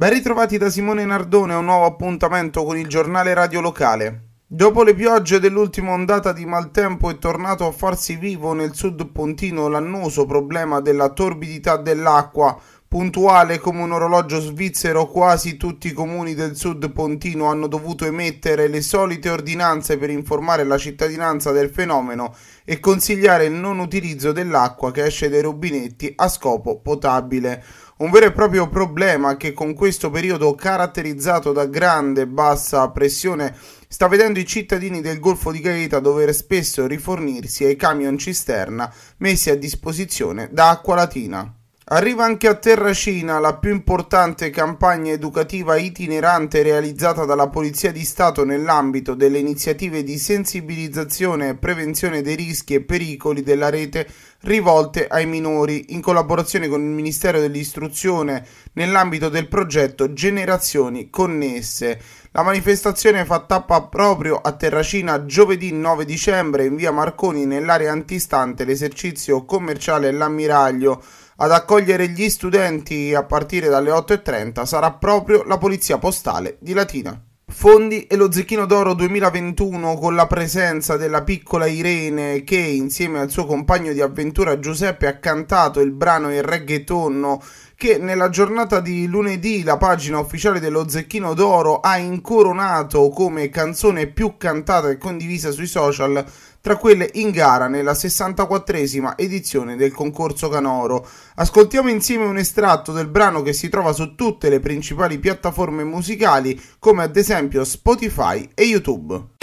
Ben ritrovati da Simone Nardone a un nuovo appuntamento con il giornale radio locale. Dopo le piogge dell'ultima ondata di maltempo è tornato a farsi vivo nel sud pontino l'annoso problema della torbidità dell'acqua, Puntuale come un orologio svizzero, quasi tutti i comuni del sud pontino hanno dovuto emettere le solite ordinanze per informare la cittadinanza del fenomeno e consigliare il non utilizzo dell'acqua che esce dai rubinetti a scopo potabile. Un vero e proprio problema che con questo periodo caratterizzato da grande e bassa pressione sta vedendo i cittadini del Golfo di Gaeta dover spesso rifornirsi ai camion cisterna messi a disposizione da Acqua Latina. Arriva anche a Terracina la più importante campagna educativa itinerante realizzata dalla Polizia di Stato nell'ambito delle iniziative di sensibilizzazione e prevenzione dei rischi e pericoli della rete rivolte ai minori in collaborazione con il Ministero dell'Istruzione nell'ambito del progetto Generazioni Connesse. La manifestazione fa tappa proprio a Terracina giovedì 9 dicembre in via Marconi nell'area antistante l'esercizio commerciale L'Ammiraglio ad accogliere gli studenti a partire dalle 8.30 sarà proprio la Polizia Postale di Latina. Fondi e lo Zecchino d'Oro 2021 con la presenza della piccola Irene che insieme al suo compagno di avventura Giuseppe ha cantato il brano Il reggaeton che nella giornata di lunedì la pagina ufficiale dello Zecchino d'Oro ha incoronato come canzone più cantata e condivisa sui social tra quelle in gara nella 64esima edizione del concorso Canoro. Ascoltiamo insieme un estratto del brano che si trova su tutte le principali piattaforme musicali come ad esempio Spotify e YouTube.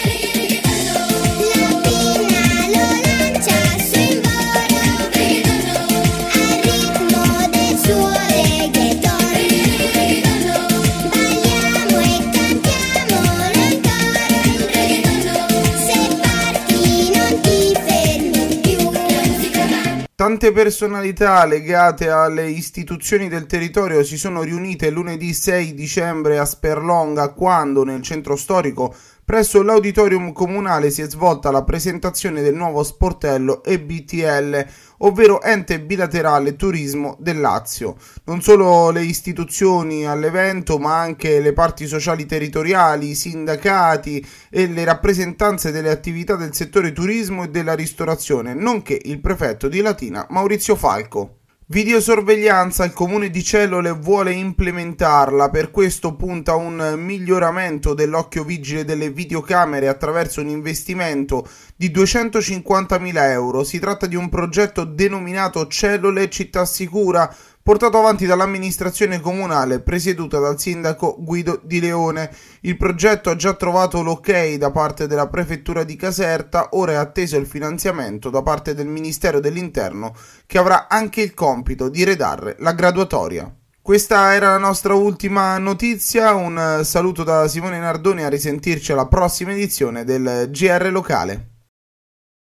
tante personalità legate alle istituzioni del territorio si sono riunite lunedì 6 dicembre a Sperlonga quando nel centro storico Presso l'auditorium comunale si è svolta la presentazione del nuovo sportello EBTL, ovvero ente bilaterale turismo del Lazio. Non solo le istituzioni all'evento, ma anche le parti sociali territoriali, i sindacati e le rappresentanze delle attività del settore turismo e della ristorazione, nonché il prefetto di Latina Maurizio Falco. Videosorveglianza, il comune di Cellole vuole implementarla, per questo punta a un miglioramento dell'occhio vigile delle videocamere attraverso un investimento di 250.000 euro. Si tratta di un progetto denominato Cellole Città Sicura, portato avanti dall'amministrazione comunale presieduta dal sindaco Guido Di Leone. Il progetto ha già trovato l'ok da parte della prefettura di Caserta, ora è atteso il finanziamento da parte del Ministero dell'Interno che avrà anche il compito di redarre la graduatoria. Questa era la nostra ultima notizia, un saluto da Simone Nardoni a risentirci alla prossima edizione del GR Locale.